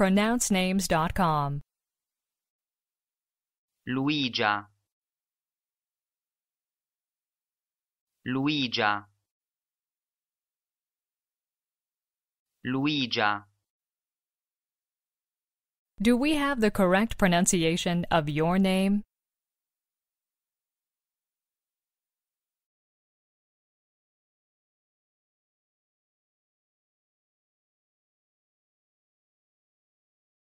pronouncenames.com. Luigia Luigia Luigia Do we have the correct pronunciation of your name?